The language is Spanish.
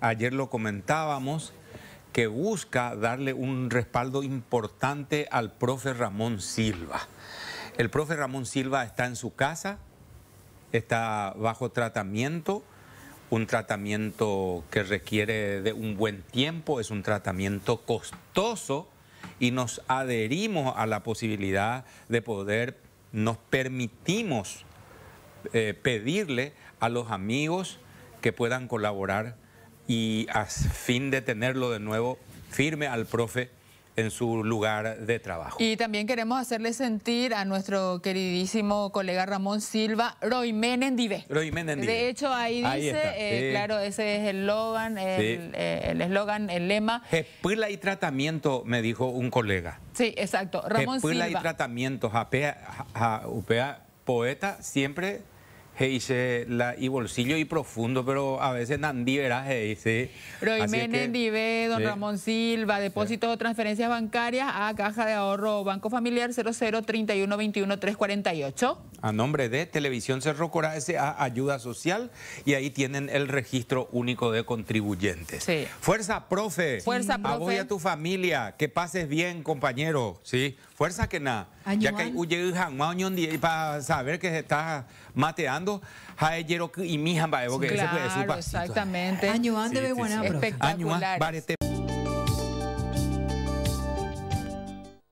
ayer lo comentábamos, que busca darle un respaldo importante al profe Ramón Silva. El profe Ramón Silva está en su casa, está bajo tratamiento, un tratamiento que requiere de un buen tiempo, es un tratamiento costoso y nos adherimos a la posibilidad de poder, nos permitimos eh, pedirle a los amigos que puedan colaborar y a fin de tenerlo de nuevo firme al profe en su lugar de trabajo. Y también queremos hacerle sentir a nuestro queridísimo colega Ramón Silva, Roy Dive. Roy Dive. De hecho, ahí, dice, eh, claro, ese es el eslogan, eh, el eslogan, el, lema. Jepila y tratamiento, me dijo un colega. Sí, exacto, Ramón y tratamiento, japea, poeta, siempre dice y bolsillo y profundo, pero a veces Nandí verás, dice. Roy Menem, Don Ramón Silva, depósitos o transferencias bancarias a Caja de Ahorro Banco Familiar 003121348 A nombre de Televisión Cerro Corá S.A. Ayuda Social y ahí tienen el registro único de contribuyentes. Fuerza, profe. Fuerza, profe. A a tu familia. Que pases bien, compañero. Sí. Fuerza que nada. Ya que hay para saber que se está mateando cuando Jae Yero y mi hija, porque claro, ese fue de su Claro, exactamente. Añuán de Beguanabro. Espectacular. Añuán, vale, te